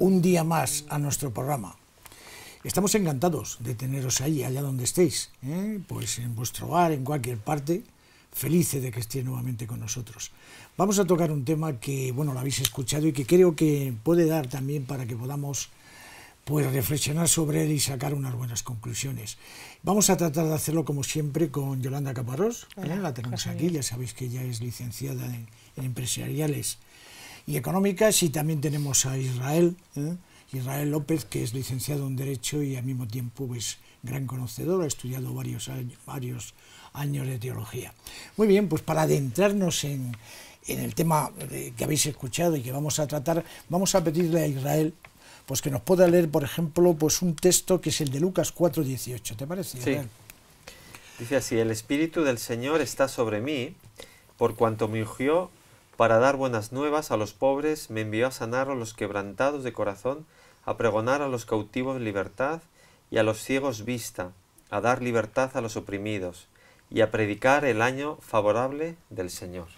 un día más a nuestro programa. Estamos encantados de teneros ahí, allá donde estéis, ¿eh? pues en vuestro hogar, en cualquier parte, felices de que estéis nuevamente con nosotros. Vamos a tocar un tema que, bueno, lo habéis escuchado y que creo que puede dar también para que podamos pues reflexionar sobre él y sacar unas buenas conclusiones. Vamos a tratar de hacerlo como siempre con Yolanda Caparrós, ¿eh? la tenemos aquí, ya sabéis que ella es licenciada en empresariales y económicas y también tenemos a Israel, ¿eh? Israel López, que es licenciado en Derecho y al mismo tiempo es gran conocedor, ha estudiado varios años, varios años de teología. Muy bien, pues para adentrarnos en, el tema que habéis escuchado y que vamos a tratar, vamos a pedirle a Israel pues que nos pueda leer, por ejemplo, pues un texto que es el de Lucas 4.18, ¿te parece? Sí. Dice así, el Espíritu del Señor está sobre mí, por cuanto me ungió para dar buenas nuevas a los pobres, me envió a sanar a los quebrantados de corazón, a pregonar a los cautivos libertad y a los ciegos vista, a dar libertad a los oprimidos y a predicar el año favorable del Señor.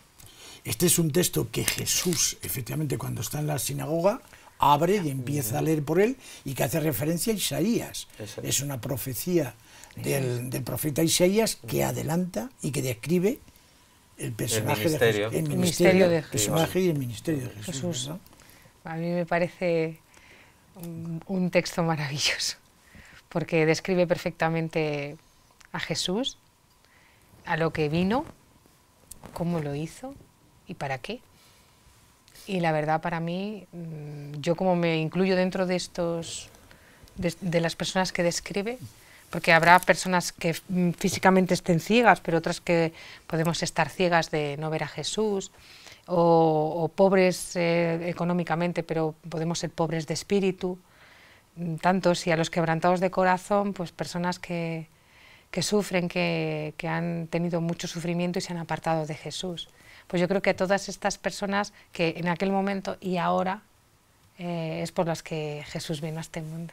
Este es un texto que Jesús, efectivamente, cuando está en la sinagoga, abre y empieza a leer por él y que hace referencia a Isaías. Es una profecía del, profeta Isaías que adelanta y que describe el personaje De, Jesús. y el ministerio de Jesús. A mí me parece un, texto maravilloso, porque describe perfectamente a Jesús, a lo que vino, cómo lo hizo y para qué. Y la verdad para mí, mm, yo como me incluyo dentro de estos, de las personas que describe, porque habrá personas que mm, físicamente estén ciegas, pero otras que podemos estar ciegas de no ver a Jesús, o, o pobres eh, económicamente, pero podemos ser pobres de espíritu, mm, tantos y a los quebrantados de corazón, pues personas que, que sufren, que, que, han tenido mucho sufrimiento y se han apartado de Jesús. Pues yo creo que todas estas personas que en aquel momento y ahora eh, es por las que Jesús vino a este mundo.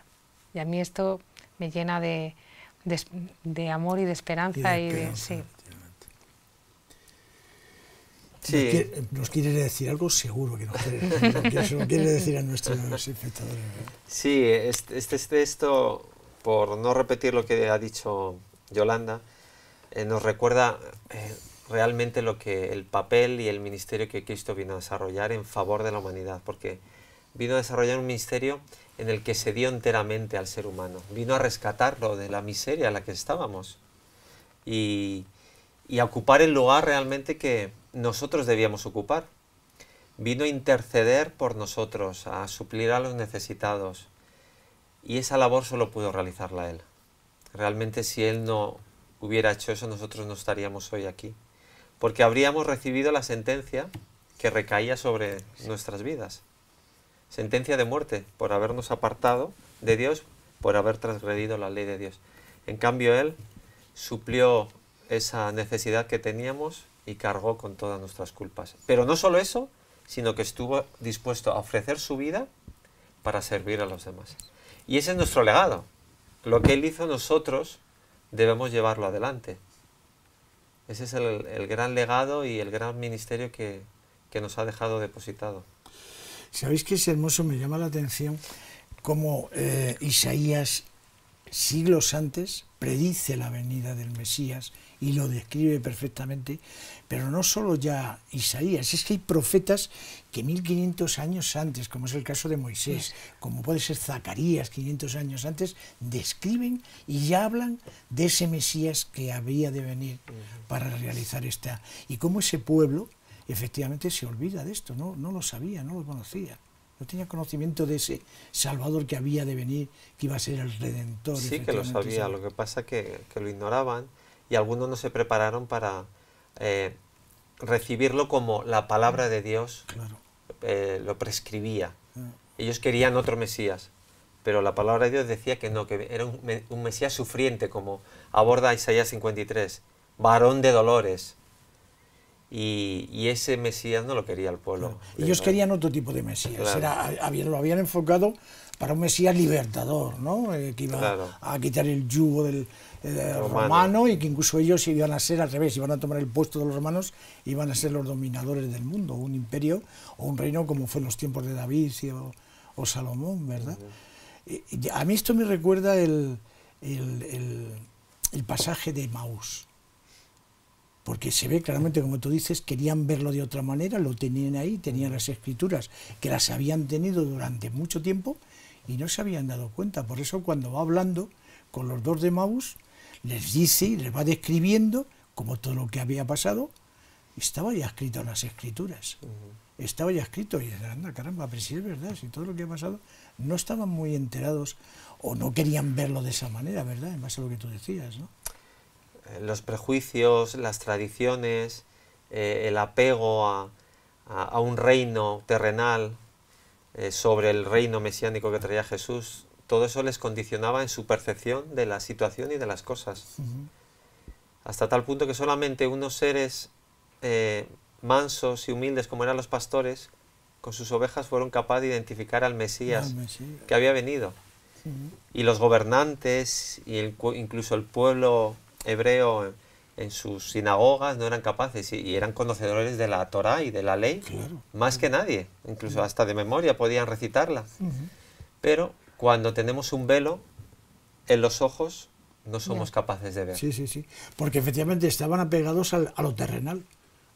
Y a mí esto me llena de, de, amor y de esperanza. Y sí. Sí. Nos, quiere, decir algo seguro que nos quiere, nos quiere decir a nuestros espectadores. Sí, este, este, texto, este, por no repetir lo que ha dicho Yolanda, eh, nos recuerda eh, realmente lo que el papel y el ministerio que Cristo vino a desarrollar en favor de la humanidad, porque vino a desarrollar un ministerio en el que se dio enteramente al ser humano. Vino a rescatarlo de la miseria en la que estábamos y, a ocupar el lugar realmente que nosotros debíamos ocupar. Vino a interceder por nosotros, a suplir a los necesitados. Y esa labor solo pudo realizarla Él. Realmente si Él no hubiera hecho eso, nosotros no estaríamos hoy aquí. Porque habríamos recibido la sentencia que recaía sobre nuestras vidas sentencia de muerte por habernos apartado de Dios, por haber transgredido la ley de Dios. En cambio, Él suplió esa necesidad que teníamos y cargó con todas nuestras culpas. Pero no solo eso, sino que estuvo dispuesto a ofrecer su vida para servir a los demás. Y ese es nuestro legado. Lo que Él hizo nosotros debemos llevarlo adelante. Ese es el, gran legado y el gran ministerio que nos ha dejado depositado. ¿Sabéis que es hermoso? Me llama la atención cómo eh, Isaías, siglos antes, predice la venida del Mesías y lo describe perfectamente, pero no solo ya Isaías, es que hay profetas que 1500 años antes, como es el caso de Moisés, como puede ser Zacarías 500 años antes, describen y ya hablan de ese Mesías que había de venir para realizar esta. Y cómo ese pueblo efectivamente se olvida de esto, no, no lo sabía, no lo conocía. No tenía conocimiento de ese Salvador que había de venir, que iba a ser el Redentor. Sí, que lo sabía, lo que pasa que, lo ignoraban y algunos no se prepararon para eh, recibirlo como la palabra de Dios eh, lo prescribía. Ah. Ellos querían otro Mesías, pero la palabra de Dios decía que no, que era un, un Mesías sufriente, como aborda Isaías 53, varón de dolores, y, ese Mesías no lo quería el pueblo. Ellos querían otro tipo de Mesías. lo habían enfocado para un Mesías libertador, ¿no? Eh, que iba a quitar el yugo del, eh, romano. y que incluso ellos iban a ser al revés, iban a tomar el puesto de los romanos, iban a ser los dominadores del mundo, un imperio o un reino como fue en los tiempos de David o, Salomón, ¿verdad? a mí esto me recuerda el, el, el, el pasaje de Maús porque se ve claramente, como tú dices, querían verlo de otra manera, lo tenían ahí, tenían las escrituras que las habían tenido durante mucho tiempo y no se habían dado cuenta. Por eso cuando va hablando con los dos de Maus les dice y les va describiendo como todo lo que había pasado, estaba ya escrito en las escrituras. Estaba ya escrito y anda, caramba, pero si es verdad, si todo lo que ha pasado, no estaban muy enterados o no querían verlo de esa manera, ¿verdad? En base a lo que tú decías, ¿no? los prejuicios, las tradiciones, eh, el apego a, un reino terrenal eh, sobre el reino mesiánico que traía Jesús, todo eso les condicionaba en su percepción de la situación y de las cosas. Hasta tal punto que solamente unos seres eh, mansos y humildes como eran los pastores, con sus ovejas fueron capaces de identificar al Mesías, que había venido. Y los gobernantes, y incluso el pueblo Hebreo en sus sinagogas no eran capaces y eran conocedores de la Torá y de la ley más que nadie, incluso hasta de memoria podían recitarla. Pero cuando tenemos un velo en los ojos no somos capaces de ver. Sí, sí, sí, porque efectivamente estaban apegados a lo terrenal.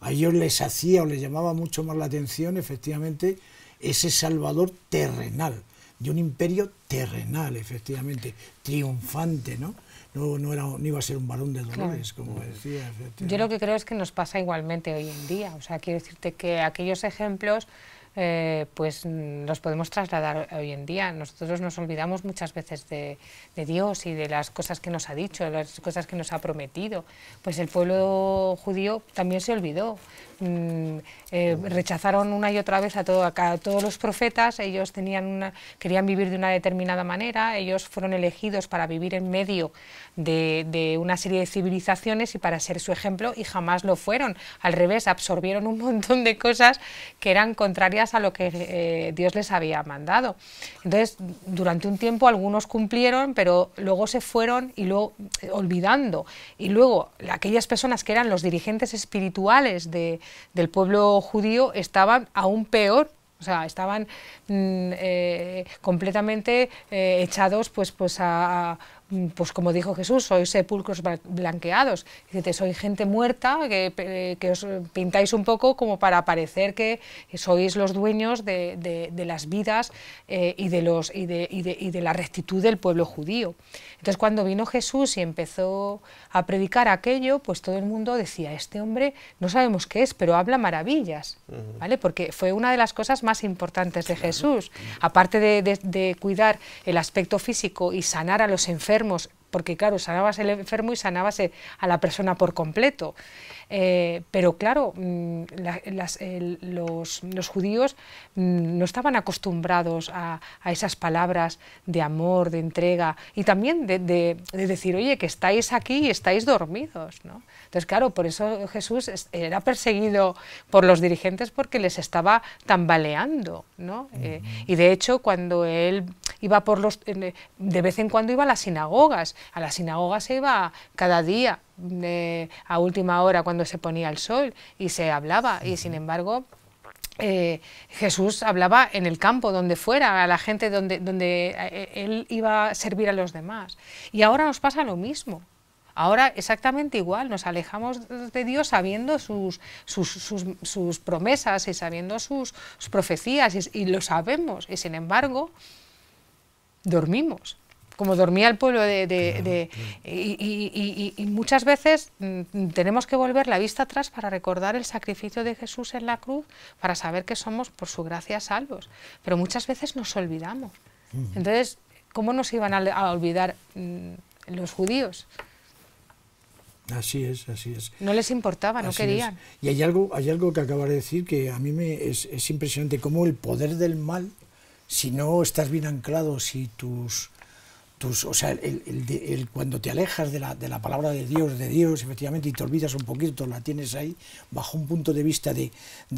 A ellos les hacía o les llamaba mucho más la atención efectivamente ese Salvador terrenal, de un imperio terrenal, efectivamente, triunfante, ¿no? no, no, era, iba a ser un balón de dolores, como decía. Yo lo que creo es que nos pasa igualmente hoy en día. O sea, quiero decirte que aquellos ejemplos... Eh, pues los podemos trasladar hoy en día. Nosotros nos olvidamos muchas veces de, de, Dios y de las cosas que nos ha dicho, las cosas que nos ha prometido. Pues el pueblo judío también se olvidó. Mm, eh, rechazaron una y otra vez a, todo, todos los profetas, ellos tenían una, querían vivir de una determinada manera, ellos fueron elegidos para vivir en medio de, una serie de civilizaciones y para ser su ejemplo y jamás lo fueron, al revés, absorbieron un montón de cosas que eran contrarias a lo que eh, Dios les había mandado. Entonces, durante un tiempo algunos cumplieron, pero luego se fueron y luego eh, olvidando. Y luego aquellas personas que eran los dirigentes espirituales de, del pueblo judío estaban aún peor o sea, estaban mm, eh, completamente eh, echados pues, pues a, pues como dijo Jesús, sois sepulcros blanqueados. Dice, soy gente muerta, que, os pintáis un poco como para parecer que sois los dueños de, las vidas eh, y, de la rectitud del pueblo judío. Entonces cuando vino Jesús y empezó a predicar aquello, pues todo el mundo decía, este hombre no sabemos qué es, pero habla maravillas, ¿vale? Porque fue una de las cosas más importantes de Jesús. Aparte de cuidar el aspecto físico y sanar a los enfermos, porque claro, sanabas el enfermo y sanabas eh, a la persona por completo. Eh, pero claro, mm, los, judíos mm, no estaban acostumbrados a, esas palabras de amor, de entrega y también de, decir, oye, que estáis aquí y estáis dormidos. Entonces, claro, por eso Jesús era perseguido por los dirigentes porque les estaba tambaleando. Eh, y de hecho, cuando él iba por los... de vez en cuando iba a las sinagogas, a las sinagogas se iba cada día a última hora cuando se ponía el sol y se hablaba y sin embargo eh, Jesús hablaba en el campo, donde fuera, a la gente donde, eh, eh, él iba a servir a los demás. Y ahora nos pasa lo mismo. Ahora exactamente igual, nos alejamos de Dios sabiendo sus, promesas y sabiendo sus, profecías, y lo sabemos, y sin embargo, dormimos como dormía el pueblo de... Y, muchas veces mm, tenemos que volver la vista atrás para recordar el sacrificio de Jesús en la cruz, para saber que somos por su gracia salvos. Pero muchas veces nos olvidamos. Entonces, ¿cómo nos iban a, olvidar mm, los judíos? Así es, así es. No les importaba, no querían. Y hay algo, hay algo que acaba de decir que a mí me es, es impresionante, cómo el poder del mal, si no estás bien anclado, si tus tus, o sea, el, cuando te alejas de la, de la, palabra de Dios, de Dios, efectivamente, y te olvidas un poquito, la tienes ahí, bajo un punto de vista de,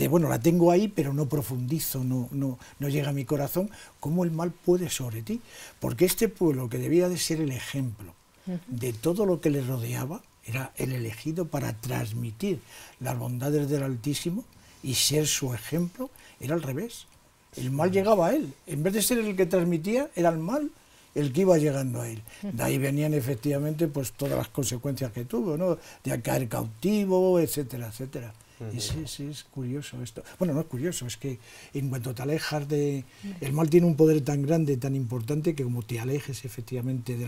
bueno, la tengo ahí, pero no profundizo, no, no, no llega a mi corazón, ¿cómo el mal puede sobre ti? Porque este pueblo, que debía de ser el ejemplo de todo lo que le rodeaba, era el elegido para transmitir las bondades del Altísimo y ser su ejemplo, era al revés. El mal llegaba a él. En vez de ser el que transmitía, era el mal el que iba llegando a él. De ahí venían efectivamente pues todas las consecuencias que tuvo, ¿no? De caer cautivo, etcétera, etcétera. es curioso esto. Bueno, no es curioso, es que en cuanto te alejas de... El mal tiene un poder tan grande, tan importante, que como te alejes efectivamente de,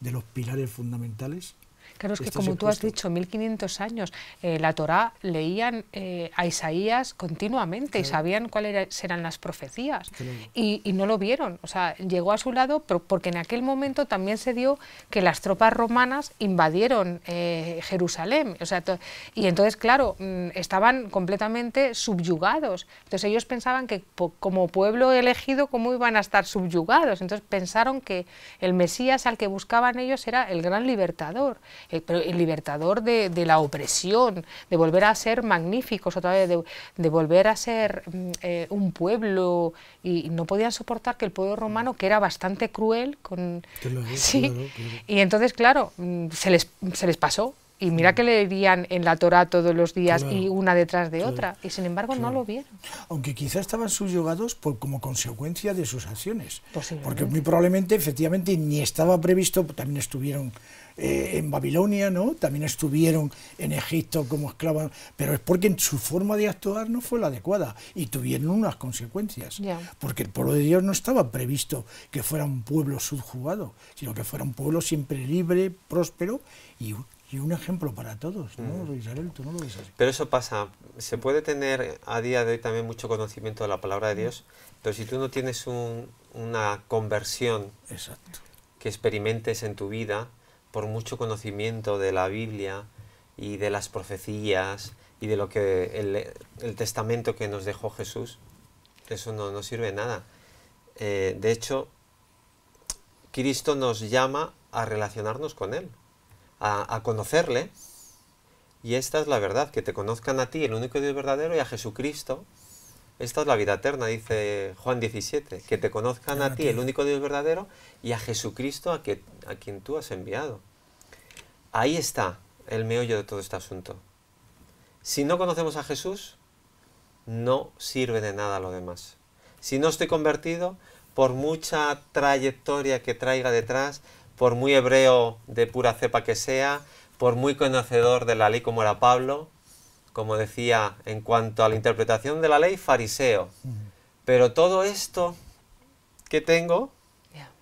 de los pilares fundamentales, Claro, es que este como tú has dicho, 1500 años, eh, la Torá leían eh, a Isaías continuamente y sabían cuáles eran las profecías y, no lo vieron. O sea, llegó a su lado porque en aquel momento también se dio que las tropas romanas invadieron eh, Jerusalén. O sea, y entonces, claro, mm, estaban completamente subyugados. Entonces ellos pensaban que como pueblo elegido, ¿cómo iban a estar subyugados? Entonces pensaron que el Mesías al que buscaban ellos era el gran libertador el, el libertador de, la opresión, de volver a ser magníficos otra vez, de, volver a ser mm, eh, un pueblo y no podían soportar que el pueblo romano, que era bastante cruel, con, sí, y entonces claro, mm, se les, se les pasó y mira que leían en la Torah todos los días y una detrás de otra, y sin embargo no lo vieron. Aunque quizás estaban subyugados por, como consecuencia de sus acciones, porque muy probablemente efectivamente ni estaba previsto, también estuvieron eh, en Babilonia, ¿no? También estuvieron en Egipto como esclavos, pero es porque en su forma de actuar no fue la adecuada y tuvieron unas consecuencias, porque el pueblo de Dios no estaba previsto que fuera un pueblo subjugado, sino que fuera un pueblo siempre libre, próspero y y un ejemplo para todos, ¿no? Mm. Isabel, no lo Pero eso pasa, se puede tener a día de hoy también mucho conocimiento de la palabra de mm. Dios, pero si tú no tienes una conversión que experimentes en tu vida, por mucho conocimiento de la Biblia y de las profecías y de lo que el, testamento que nos dejó Jesús, eso no, sirve de nada. Eh, de hecho, Cristo nos llama a relacionarnos con Él a, conocerle. Y esta es la verdad, que te conozcan a ti, el único Dios verdadero, y a Jesucristo. Esta es la vida eterna, dice Juan 17, que te conozcan a ti, el único Dios verdadero, y a Jesucristo a, a quien tú has enviado. Ahí está el meollo de todo este asunto. Si no conocemos a Jesús, no sirve de nada lo demás. Si no estoy convertido, por mucha trayectoria que traiga detrás, por muy hebreo de pura cepa que sea, por muy conocedor de la ley como era Pablo, como decía en cuanto a la interpretación de la ley, fariseo. Pero todo esto que tengo,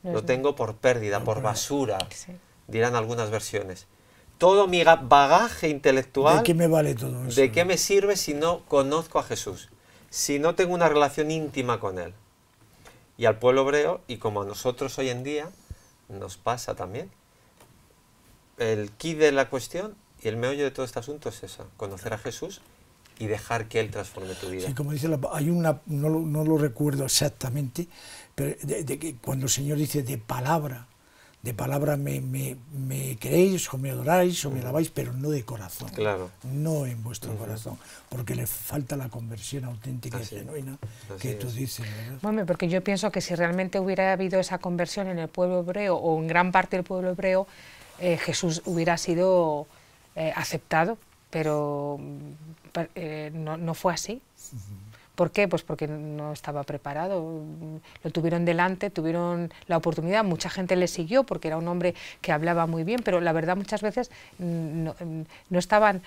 lo tengo por pérdida, por basura, dirán algunas versiones. Todo mi bagaje intelectual... ¿De qué me vale todo eso? ¿De qué me sirve si no conozco a Jesús? Si no tengo una relación íntima con Él. Y al pueblo hebreo, y como a nosotros hoy en día, nos pasa también. El key de la cuestión y el meollo de todo este asunto es eso, conocer a Jesús y dejar que Él transforme tu vida. como dice, la, hay una, no lo, no lo recuerdo exactamente, pero de que cuando el Señor dice de palabra, de palabra me, me, creéis o me adoráis o me mm. alabáis, pero no de corazón, claro. no en vuestro corazón, porque le falta la conversión auténtica y genuina que tú dices. porque yo pienso que si realmente hubiera habido esa conversión en el pueblo hebreo o en gran parte del pueblo hebreo, eh, Jesús hubiera sido eh, aceptado, pero mm, eh, no, fue así. ¿Por qué? Pues porque no estaba preparado. Lo tuvieron delante, tuvieron la oportunidad, mucha gente le siguió porque era un hombre que hablaba muy bien, pero la verdad muchas veces mm, mm, no, estaban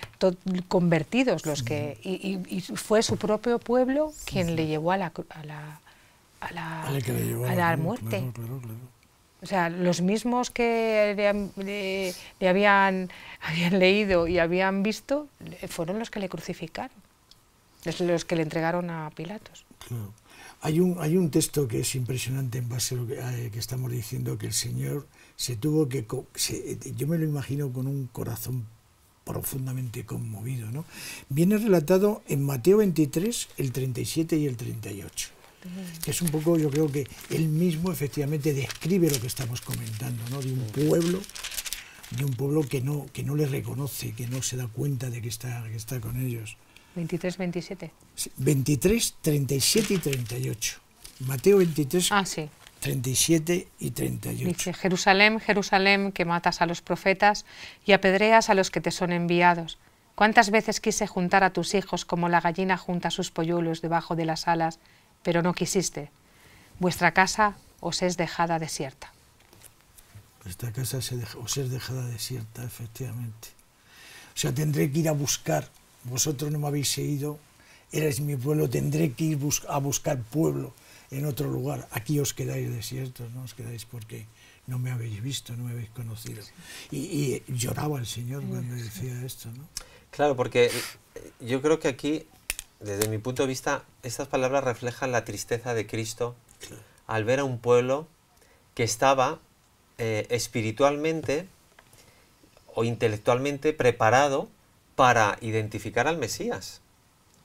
convertidos los que... Y, fue su propio pueblo quien le llevó a la, a la, muerte. O sea, los mismos que le, habían leído y habían visto fueron los que le crucificaron. Es los que le entregaron a Pilatos. Hay un, hay un texto que es impresionante en base a lo que, eh, estamos diciendo, que el Señor se tuvo que... yo me lo imagino con un corazón profundamente conmovido. ¿no? Viene relatado en Mateo 23, el 37 y el 38 que es un poco, yo creo que él mismo efectivamente describe lo que estamos comentando, ¿no? de un pueblo, de un pueblo que no, que no le reconoce, que no se da cuenta de que está, que está con ellos. 23, 27. 23, 37 y 38. Mateo 23, 37 ah, y 38. Dice, Jerusalén, Jerusalén, que matas a los profetas y apedreas a los que te son enviados. ¿Cuántas veces quise juntar a tus hijos como la gallina junta sus polluelos debajo de las alas, pero no quisiste? Vuestra casa os es dejada desierta. Vuestra casa os es dejada desierta, efectivamente. O sea, tendré que ir a buscar vosotros no me habéis seguido, erais mi pueblo, tendré que ir a buscar pueblo en otro lugar. Aquí os quedáis desiertos, no os quedáis porque no me habéis visto, no me habéis conocido. Y, lloraba el Señor cuando decía esto. ¿no? Claro, porque eh, yo creo que aquí, desde mi punto de vista, estas palabras reflejan la tristeza de Cristo al ver a un pueblo que estaba eh, espiritualmente o intelectualmente preparado para identificar al Mesías,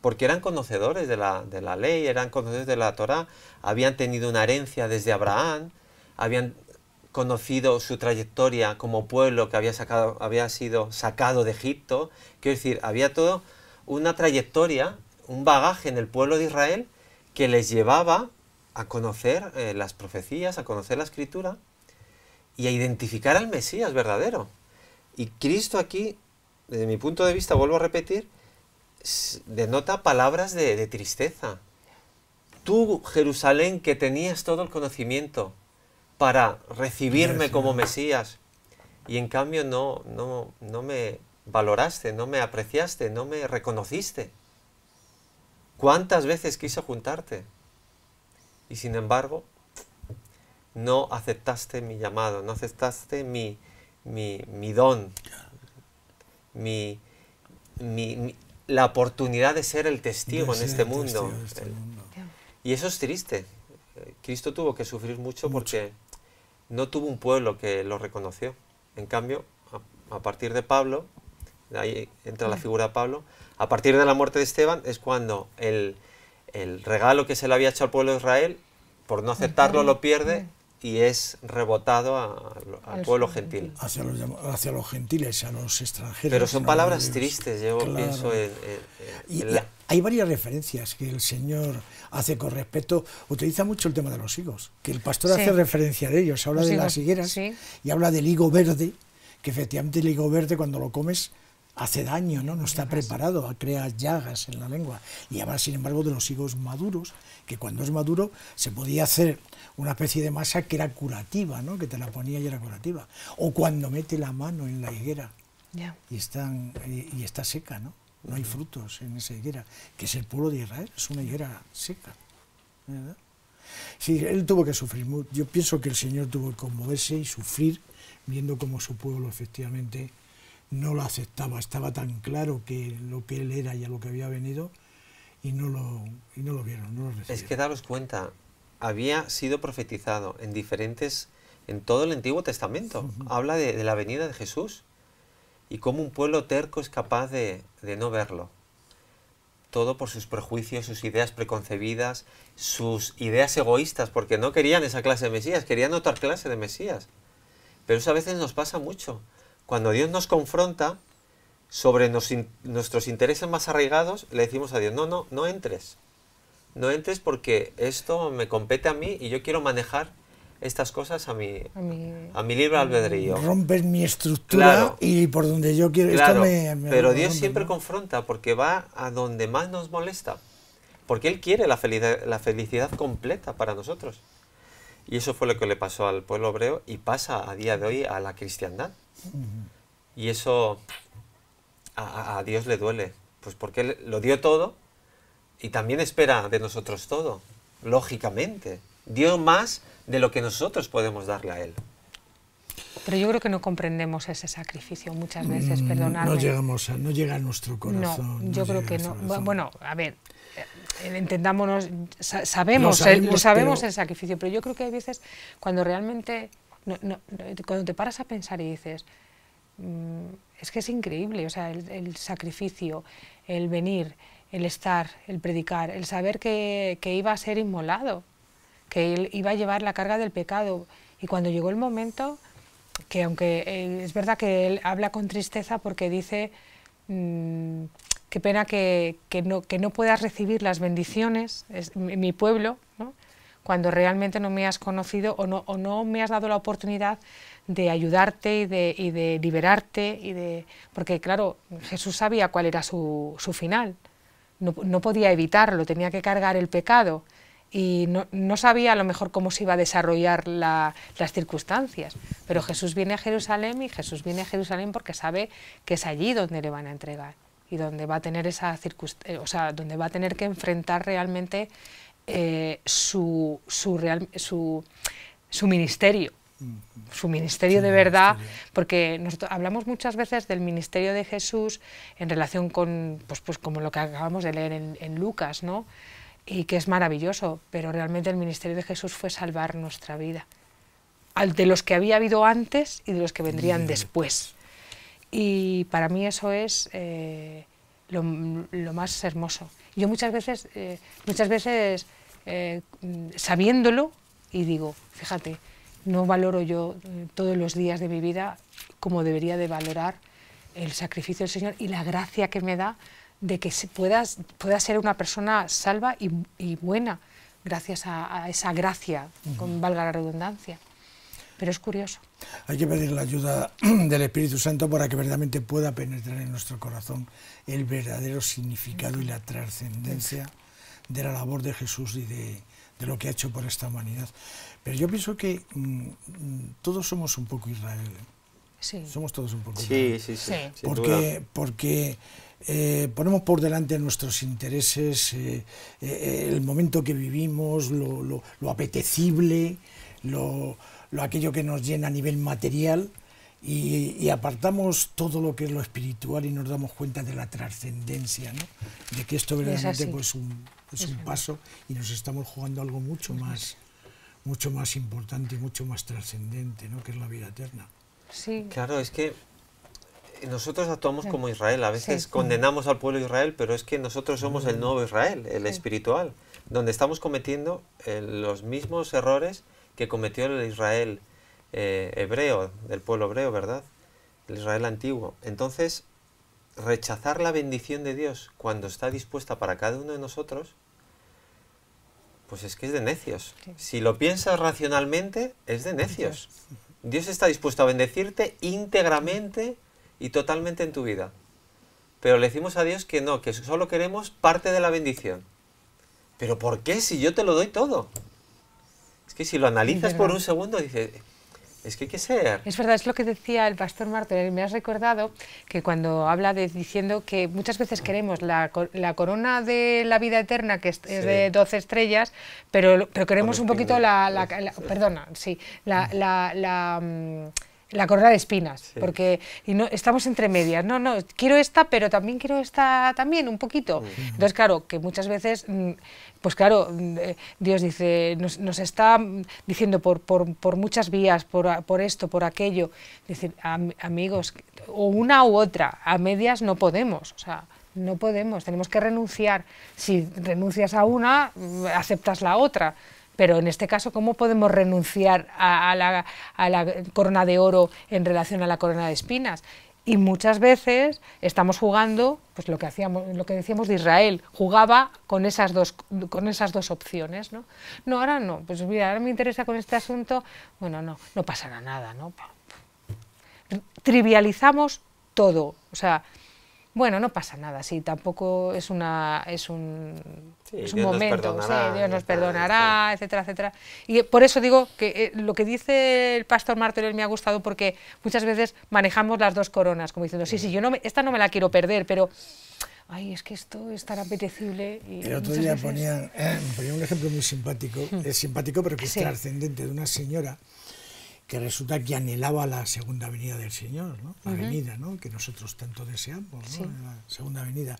porque eran conocedores de la, ley, eran conocedores de la Torá, habían tenido una herencia desde Abraham, habían conocido su trayectoria como pueblo que había, sacado, había sido sacado de Egipto, quiero decir, había todo una trayectoria, un bagaje en el pueblo de Israel que les llevaba a conocer eh, las profecías, a conocer la escritura y a identificar al Mesías verdadero. Y Cristo aquí desde mi punto de vista, vuelvo a repetir, denota palabras de, tristeza. Tú, Jerusalén, que tenías todo el conocimiento para recibirme como Mesías, y en cambio no, no, no me valoraste, no me apreciaste, no me reconociste. ¿Cuántas veces quise juntarte? Y sin embargo, no aceptaste mi llamado, no aceptaste mi, mi, mi don, la oportunidad de ser el testigo en este, este mundo. Y eso es triste. Cristo tuvo que sufrir mucho, porque no tuvo un pueblo que lo reconoció. En cambio, a, partir de Pablo, de ahí entra la figura de Pablo, a partir de la muerte de Esteban es cuando el, el regalo que se le había hecho al pueblo de Israel, por no aceptarlo, lo pierde y es rebotado al pueblo gentil. Hacia los, hacia los gentiles, a los extranjeros. Pero son palabras tristes, yo pienso en... y, Hay varias referencias que el Señor hace con respecto, utiliza mucho el tema de los higos, que el pastor hace referencia de ellos, habla de las higueras y habla del higo verde, que efectivamente el higo verde cuando lo comes hace daño, ¿no? no está preparado, a crear llagas en la lengua. Y habla, sin embargo, de los higos maduros, que cuando es maduro se podía hacer una especie de masa que era curativa, ¿no? que te la ponía y era curativa. O cuando mete la mano en la higuera y, y, está seca, ¿no? no hay frutos en esa higuera, que es el pueblo de Israel, es una higuera seca. él tuvo que sufrir. Yo pienso que el Señor tuvo que conmoverse y sufrir viendo cómo su pueblo efectivamente no lo aceptaba, estaba tan claro que lo que él era y a lo que había venido, y no lo, no lo vieron, Es que daros cuenta, había sido profetizado en diferentes, en todo el Antiguo Testamento, habla de, la venida de Jesús y cómo un pueblo terco es capaz de, de no verlo. Todo por sus prejuicios, sus ideas preconcebidas, sus ideas egoístas, porque no querían esa clase de Mesías, querían otra clase de Mesías. Pero eso a veces nos pasa mucho cuando Dios nos confronta sobre nuestros intereses más arraigados, le decimos a Dios, no, no, no entres. No entres porque esto me compete a mí y yo quiero manejar estas cosas a mi, a mi, libre albedrío. Rompes mi estructura y por donde yo quiero. pero Dios siempre confronta porque va a donde más nos molesta. Porque Él quiere la felicidad, la felicidad completa para nosotros. Y eso fue lo que le pasó al pueblo hebreo y pasa a día de hoy a la cristiandad. Y eso a, Dios le duele, pues porque Él lo dio todo y también espera de nosotros todo, lógicamente. Dio más de lo que nosotros podemos darle a Él. Pero yo creo que no comprendemos ese sacrificio muchas veces, mm, perdonadme. No llegamos no llega a nuestro corazón. yo creo que no. Bueno, a ver, eh, eh, entendámonos, sabemos, el sacrificio, pero yo creo que hay veces cuando realmente no, cuando te paras a pensar y dices, mm, es que es increíble, o sea, el, sacrificio, el venir, el estar, el predicar, el saber que, iba a ser inmolado, que él iba a llevar la carga del pecado. Y cuando llegó el momento, que aunque eh, es verdad que él habla con tristeza porque dice, mm, qué pena que, no, que no puedas recibir las bendiciones, es, mi pueblo, cuando realmente no me has conocido o no, me has dado la oportunidad de ayudarte y de, liberarte. Y de, porque claro, Jesús sabía cuál era su, final, no, podía evitarlo, tenía que cargar el pecado y no, sabía a lo mejor cómo se iba a desarrollar las circunstancias. Pero Jesús viene a Jerusalén y Jesús viene a Jerusalén porque sabe que es allí donde le van a entregar y donde va a tener esa eh, o sea, donde va a tener que enfrentar realmente eh, su, su, ministerio mm-hmm. su ministerio de verdad, porque nosotros hablamos muchas veces del ministerio de Jesús en relación con, pues, pues, como lo que acabamos de leer en, Lucas, ¿no? Y que es maravilloso, pero realmente el ministerio de Jesús fue salvar nuestra vida, al de los que había habido antes y de los que vendrían después. Y para mí eso es eh, lo más hermoso. Yo muchas veces, eh, muchas veces eh, sabiéndolo, y digo, fíjate, no valoro yo eh, todos los días de mi vida como debería de valorar el sacrificio del Señor y la gracia que me da de que puedas, pueda ser una persona salva y, buena gracias a, esa gracia, con, valga la redundancia pero es curioso. Hay que pedir la ayuda del Espíritu Santo para que verdaderamente pueda penetrar en nuestro corazón el verdadero significado y la trascendencia de la labor de Jesús y de, lo que ha hecho por esta humanidad. Pero yo pienso que mm, mm, todos somos un poco Israel. ¿eh? Sí. Somos todos un poco sí, Sí, sí, sí. Porque, porque eh, ponemos por delante nuestros intereses, eh, el momento que vivimos, lo apetecible, lo, lo, aquello que nos llena a nivel material y, apartamos todo lo que es lo espiritual y nos damos cuenta de la trascendencia, de que esto verdaderamente es pues, un, es un paso y nos estamos jugando algo mucho más, mucho más importante y mucho más trascendente, ¿no? que es la vida eterna. Sí. Claro, es que nosotros actuamos como Israel. A veces condenamos al pueblo de Israel, pero es que nosotros somos el mm. nuevo Israel, el espiritual, donde estamos cometiendo eh, los mismos errores que cometió el Israel eh, hebreo, del pueblo hebreo, ¿verdad? El Israel antiguo. Entonces, rechazar la bendición de Dios cuando está dispuesta para cada uno de nosotros, pues es que es de necios. Si lo piensas racionalmente, es de necios. Dios está dispuesto a bendecirte íntegramente y totalmente en tu vida. Pero le decimos a Dios que no, que solo queremos parte de la bendición. Pero ¿por qué si yo te lo doy todo? Es que si lo analizas por un segundo, dices, es que hay que ser. Es verdad, es lo que decía el pastor Martel. Me has recordado que cuando habla de diciendo que muchas veces queremos la, la corona de la vida eterna, que es, de 12 estrellas, pero, pero queremos un poquito la, Perdona, sí. la mm, la corona de espinas, porque y no, estamos entre medias. No, no, quiero esta, pero también quiero esta también, un poquito. Entonces, claro, que muchas veces, mm, pues claro, mm, eh, Dios dice, nos, está mm, diciendo por, por, muchas vías, por, por, esto, por aquello. Decir, amigos, o una u otra, a medias no podemos, o sea, no podemos, tenemos que renunciar. Si renuncias a una, aceptas la otra. Pero en este caso, ¿cómo podemos renunciar a, la, corona de oro en relación a la corona de espinas? y muchas veces estamos jugando pues lo que hacíamos lo que decíamos de Israel jugaba con esas dos con esas dos opciones no no ahora no pues mira ahora me interesa con este asunto bueno no no pasará nada no trivializamos todo o sea bueno no pasa nada sí tampoco es una es un es un momento, Dios nos perdonará, etcétera, etcétera. Y por eso digo que eh, lo que dice el pastor Martorell me ha gustado porque muchas veces manejamos las dos coronas, como diciendo, sí, sí, yo no esta no me la quiero perder, pero ay, es que esto es tan apetecible. Y el otro día veces... Eh, un ejemplo muy simpático, hmm. es simpático pero que es trascendente, de una señora que resulta que anhelaba la segunda Avenida del Señor, ¿no? la avenida ¿no? que nosotros tanto deseamos, ¿no? la segunda Avenida.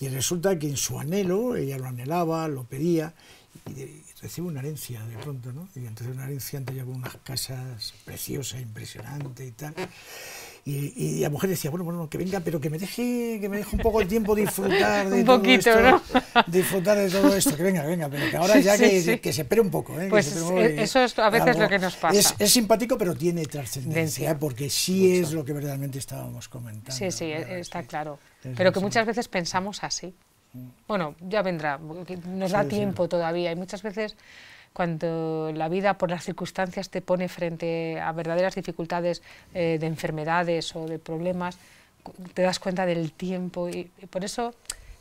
Y resulta que en su anhelo, ella lo anhelaba, lo pedía, y, recibe una herencia de pronto, ¿no? Y entonces una herencia, antes lleva unas casas preciosas, impresionantes y tal. Y, la mujer decía, bueno, bueno, que venga, pero que me deje, que me deje un poco el tiempo disfrutar de un poquito, ¿no? disfrutar de todo esto, que venga, venga, pero que ahora ya que, se espere un poco. ¿eh? Pues eso es a veces lo que nos pasa. Es, simpático, pero tiene trascendencia, ¿eh? porque sí es lo que verdaderamente estábamos comentando. Sí, sí, está claro. pero que muchas veces pensamos así. Mm. Bueno, ya vendrá, nos da tiempo todavía y muchas veces cuando la vida por las circunstancias te pone frente a verdaderas dificultades eh, de enfermedades o de problemas, te das cuenta del tiempo y, por eso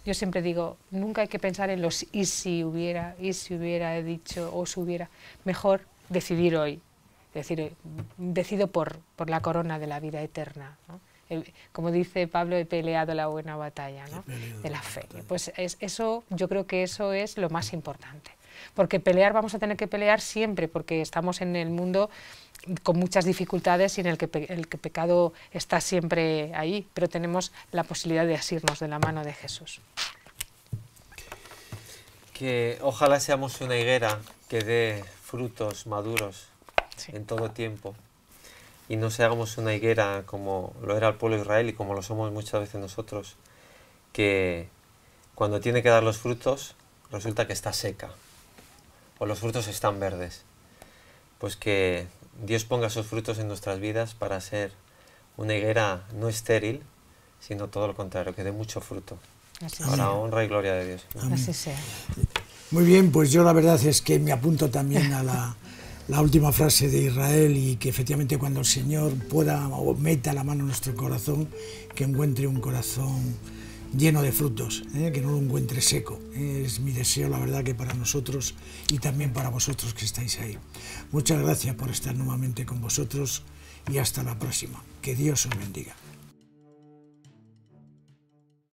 yo siempre digo, nunca hay que pensar en los y si hubiera, y si hubiera dicho o si hubiera, mejor decidir hoy, es decir, decido por, la corona de la vida eterna. como dice Pablo, he peleado la buena batalla de la fe. Pues eso, yo creo que eso es lo más importante porque pelear vamos a tener que pelear siempre, porque estamos en el mundo con muchas dificultades y en el que el pecado está siempre ahí, pero tenemos la posibilidad de asirnos de la mano de Jesús. Que ojalá seamos una higuera que dé frutos maduros en todo tiempo y no seamos una higuera como lo era el pueblo de Israel y como lo somos muchas veces nosotros, que cuando tiene que dar los frutos resulta que está seca o los frutos están verdes. Pues que Dios ponga sus frutos en nuestras vidas para ser una higuera no estéril, sino todo lo contrario, que dé mucho fruto. Ahora honra y gloria de Dios. Muy bien, pues yo la verdad es que me apunto también a la, la, última frase de Israel y que efectivamente cuando el Señor pueda o meta la mano en nuestro corazón, que encuentre un corazón lleno de frutos, ¿eh? que no lo encuentre seco. Es mi deseo, la verdad, que para nosotros y también para vosotros que estáis ahí. Muchas gracias por estar nuevamente con vosotros y hasta la próxima. Que Dios os bendiga.